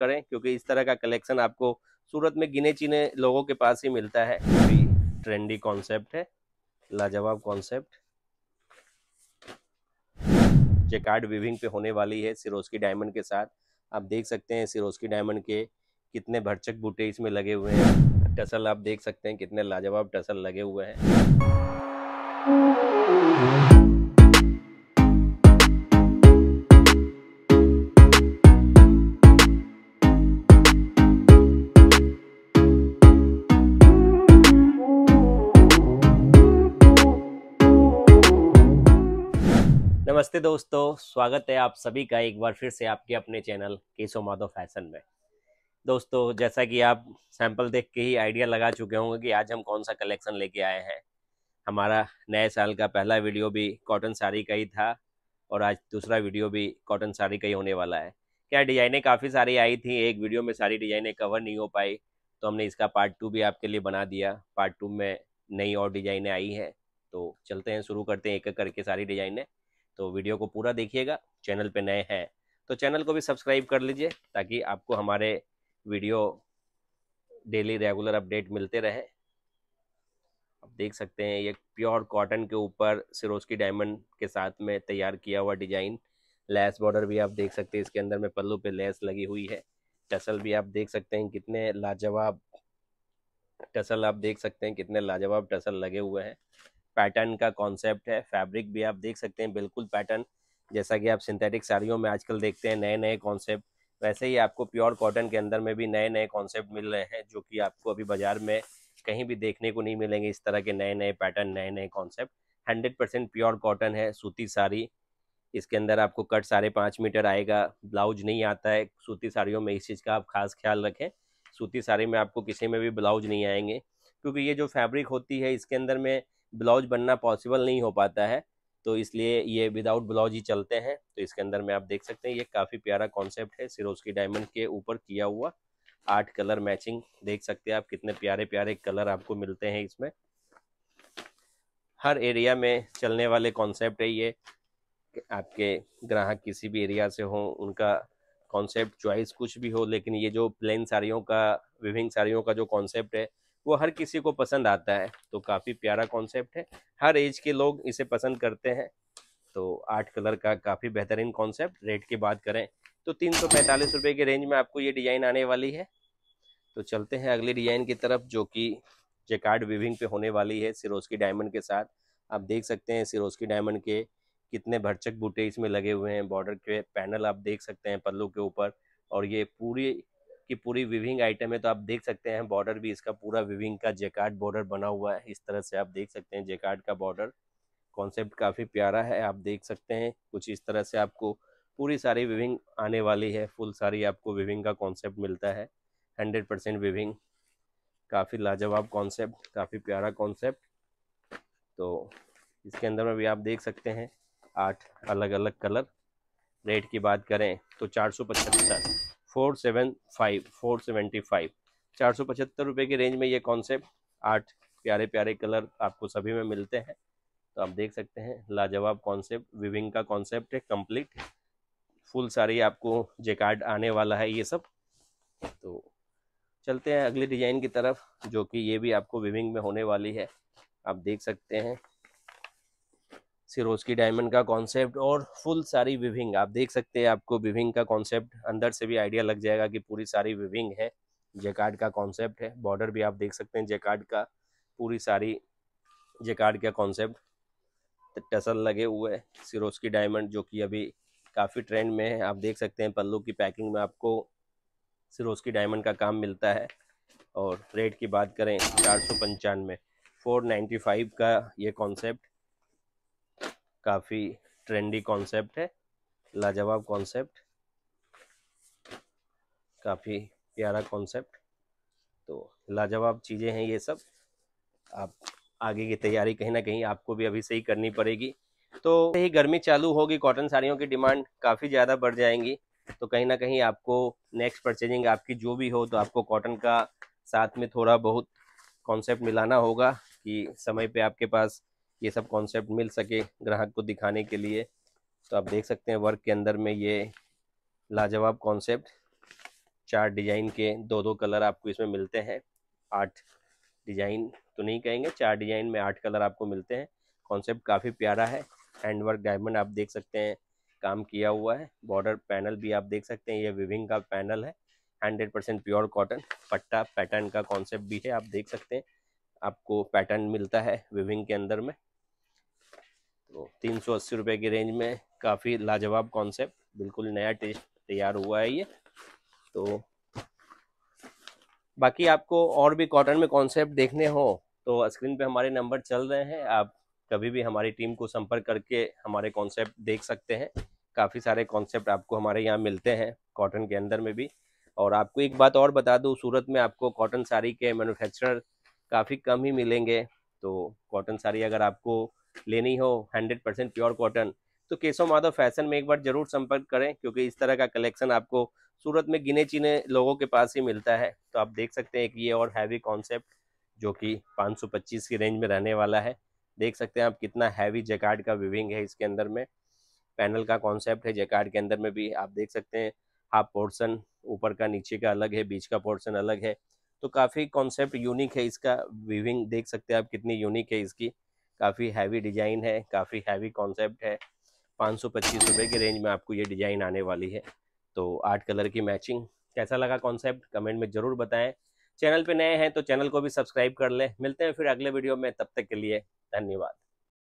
करें क्योंकि इस तरह का कलेक्शन आपको सूरत में गिने चिने लोगों के पास ही मिलता है ट्रेंडी कॉन्सेप्ट है लाजवाब कॉन्सेप्ट जेकार्ड विविंग पे होने वाली है सिरोस्की डायमंड के साथ आप देख सकते हैं सिरोस्की डायमंड के कितने भरचक बूटे इसमें लगे हुए हैं टसल आप देख सकते हैं कितने लाजवाब टसल लगे हुए हैं नमस्ते दोस्तों स्वागत है आप सभी का एक बार फिर से आपके अपने चैनल केशव माधव फैशन में दोस्तों जैसा कि आप सैंपल देख के ही आइडिया लगा चुके होंगे कि आज हम कौन सा कलेक्शन लेके आए हैं हमारा नए साल का पहला वीडियो भी कॉटन साड़ी का ही था और आज दूसरा वीडियो भी कॉटन साड़ी का ही होने वाला है क्या डिजाइनें काफ़ी सारी आई थी एक वीडियो में सारी डिजाइनें कवर नहीं हो पाई तो हमने इसका पार्ट टू भी आपके लिए बना दिया पार्ट टू में नई और डिजाइनें आई हैं तो चलते हैं शुरू करते हैं एक एक करके सारी डिजाइनें तो वीडियो को पूरा देखिएगा चैनल पे नए हैं तो चैनल को भी सब्सक्राइब कर लीजिए ताकि आपको हमारे वीडियो डेली रेगुलर अपडेट मिलते रहे आप देख सकते हैं ये प्योर कॉटन के ऊपर सिरोस्की डायमंड के साथ में तैयार किया हुआ डिजाइन लेस बॉर्डर भी आप देख सकते हैं इसके अंदर में पल्लू पे लेस लगी हुई है टसल भी आप देख सकते हैं कितने लाजवाब टसल आप देख सकते हैं कितने लाजवाब टसल लगे हुए हैं पैटर्न का कॉन्सेप्ट है फैब्रिक भी आप देख सकते हैं बिल्कुल पैटर्न जैसा कि आप सिंथेटिक साड़ियों में आजकल देखते हैं नए नए कॉन्सेप्ट वैसे ही आपको प्योर कॉटन के अंदर में भी नए नए कॉन्सेप्ट मिल रहे हैं जो कि आपको अभी बाजार में कहीं भी देखने को नहीं मिलेंगे इस तरह के नए नए पैटर्न नए नए concept hundred percent pure cotton है सूती साड़ी इसके अंदर आपको कट साढ़े पाँच मीटर आएगा ब्लाउज नहीं आता है सूती साड़ियों में इस चीज़ का आप खास ख्याल रखें सूती साड़ी में आपको किसी में भी ब्लाउज नहीं आएंगे क्योंकि ये जो फैब्रिक होती है इसके अंदर में ब्लाउज बनना पॉसिबल नहीं हो पाता है तो इसलिए ये विदाउट ब्लाउज ही चलते हैं तो इसके अंदर में आप देख सकते हैं ये काफ़ी प्यारा कॉन्सेप्ट है की डायमंड के ऊपर किया हुआ आठ कलर मैचिंग देख सकते हैं आप कितने प्यारे प्यारे कलर आपको मिलते हैं इसमें हर एरिया में चलने वाले कॉन्सेप्ट है ये आपके ग्राहक किसी भी एरिया से हो उनका कॉन्सेप्ट चॉइस कुछ भी हो लेकिन ये जो प्लेन साड़ियों का विभिन्न साड़ियों का जो कॉन्सेप्ट है वो हर किसी को पसंद आता है तो काफ़ी प्यारा कॉन्सेप्ट है हर एज के लोग इसे पसंद करते हैं तो आठ कलर का काफ़ी बेहतरीन कॉन्सेप्ट रेट की बात करें तो तीन सौ पैंतालीस के रेंज में आपको ये डिज़ाइन आने वाली है तो चलते हैं अगले डिज़ाइन की तरफ जो कि जेकार्ड विविंग पे होने वाली है सिरोस्की डायमंड के साथ आप देख सकते हैं सिरोस्की डायमंड के कितने भरचक बूटे इसमें लगे हुए हैं बॉर्डर के पैनल आप देख सकते हैं पल्लू के ऊपर और ये पूरी की पूरी विविंग आइटम है तो आप देख सकते हैं बॉर्डर भी इसका पूरा विविंग का जेकार्ड बॉर्डर बना हुआ है इस तरह से आप देख सकते हैं जेकार्ड का बॉर्डर कॉन्सेप्ट काफ़ी प्यारा है आप देख सकते हैं कुछ इस तरह से आपको पूरी सारी विविंग आने वाली है फुल सारी आपको विविंग का कॉन्सेप्ट मिलता है हंड्रेड परसेंट विविंग काफ़ी लाजवाब कॉन्सेप्ट काफ़ी प्यारा कॉन्सेप्ट तो इसके अंदर में भी आप देख सकते हैं आठ अलग अलग कलर रेट की बात करें तो चार सौ पचहत्तर four seven five four seventy five चार सौ पचहत्तर रुपये की रेंज में ये कॉन्सेप्ट आठ प्यारे प्यारे कलर आपको सभी में मिलते हैं तो आप देख सकते हैं लाजवाब कॉन्सेप्ट विविंग का कॉन्सेप्ट है कंप्लीट फुल सारी आपको जेकार्ड आने वाला है ये सब तो चलते हैं अगले डिज़ाइन की तरफ जो कि ये भी आपको विविंग में होने वाली है आप देख सकते हैं की डायमंड का कॉन्सेप्ट और फुल सारी विविंग आप देख सकते हैं आपको विविंग का कॉन्सेप्ट अंदर से भी आइडिया लग जाएगा कि पूरी सारी विविंग है जेकार्ड का कॉन्सेप्ट है बॉर्डर भी आप देख सकते हैं जेकार्ड का पूरी सारी जेकार्ड का कॉन्सेप्ट टसल लगे हुए सिरोज की डायमंड जो कि अभी काफ़ी ट्रेंड में है आप देख सकते हैं पल्लू की पैकिंग में आपको की डायमंड का काम मिलता है और रेट की बात करें चार सौ पंचानवे फोर नाइन्टी फाइव का ये कॉन्सेप्ट काफ़ी ट्रेंडी कॉन्सेप्ट है लाजवाब कॉन्सेप्ट काफ़ी प्यारा कॉन्सेप्ट तो लाजवाब चीज़ें हैं ये सब आप आगे की तैयारी कहीं ना कहीं आपको भी अभी से ही करनी पड़ेगी तो यही गर्मी चालू होगी कॉटन साड़ियों की डिमांड काफ़ी ज़्यादा बढ़ जाएंगी तो कहीं ना कहीं आपको नेक्स्ट परचेजिंग आपकी जो भी हो तो आपको कॉटन का साथ में थोड़ा बहुत कॉन्सेप्ट मिलाना होगा कि समय पे आपके पास ये सब कॉन्सेप्ट मिल सके ग्राहक को दिखाने के लिए तो आप देख सकते हैं वर्क के अंदर में ये लाजवाब कॉन्सेप्ट चार डिजाइन के दो दो कलर आपको इसमें मिलते हैं आठ डिजाइन तो नहीं कहेंगे चार डिजाइन में आठ कलर आपको मिलते हैं कॉन्सेप्ट काफ़ी प्यारा है हैंड वर्क डायमंड आप देख सकते हैं काम किया हुआ है बॉर्डर पैनल भी आप देख सकते हैं ये विविंग का पैनल है हंड्रेड परसेंट प्योर कॉटन पट्टा पैटर्न का कॉन्सेप्ट भी है आप देख सकते हैं आपको पैटर्न मिलता है विविंग के अंदर में तो तीन सौ अस्सी रुपये की रेंज में काफ़ी लाजवाब कॉन्सेप्ट बिल्कुल नया टेस्ट तैयार हुआ है ये तो बाकी आपको और भी कॉटन में कॉन्सेप्ट देखने हो तो स्क्रीन पे हमारे नंबर चल रहे हैं आप कभी भी हमारी टीम को संपर्क करके हमारे कॉन्सेप्ट देख सकते हैं काफ़ी सारे कॉन्सेप्ट आपको हमारे यहाँ मिलते हैं कॉटन के अंदर में भी और आपको एक बात और बता दूँ सूरत में आपको कॉटन साड़ी के मैन्युफैक्चरर काफ़ी कम ही मिलेंगे तो कॉटन साड़ी अगर आपको लेनी हो 100 परसेंट प्योर कॉटन तो केशव माधव फैशन में एक बार जरूर संपर्क करें क्योंकि इस तरह का कलेक्शन आपको सूरत में गिने चिने लोगों के पास ही मिलता है तो आप देख सकते हैं कि ये और हैवी कॉन्सेप्ट जो कि 525 की रेंज में रहने वाला है देख सकते हैं आप कितना हैवी जैकार्ड का विविंग है इसके अंदर में पैनल का कॉन्सेप्ट है जैकार्ड के अंदर में भी आप देख सकते हैं हाफ पोर्सन ऊपर का नीचे का अलग है बीच का पोर्सन अलग है तो काफ़ी कॉन्सेप्ट यूनिक है इसका विविंग देख सकते हैं आप कितनी यूनिक है इसकी काफ़ी हैवी डिजाइन है काफ़ी हैवी कॉन्सेप्ट है पाँच सौ पच्चीस रुपये की रेंज में आपको ये डिजाइन आने वाली है तो आठ कलर की मैचिंग कैसा लगा कॉन्सेप्ट कमेंट में ज़रूर बताएं चैनल पे नए हैं तो चैनल को भी सब्सक्राइब कर लें मिलते हैं फिर अगले वीडियो में तब तक के लिए धन्यवाद